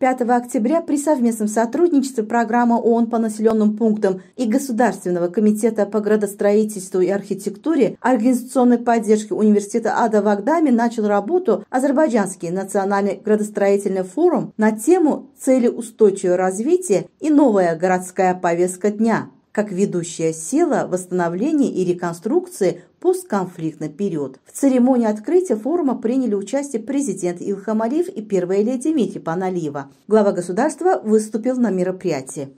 5 октября при совместном сотрудничестве программы ООН по населенным пунктам и Государственного комитета по градостроительству и архитектуре организационной поддержки университета Ада Вагдами начал работу Азербайджанский национальный градостроительный форум на тему «Цели устойчивого развития и новая городская повестка дня» как ведущая сила восстановления и реконструкции постконфликтный период. В церемонии открытия форума приняли участие президент Илхам Алиев и первая леди Мехи Паналиева. Глава государства выступил на мероприятии.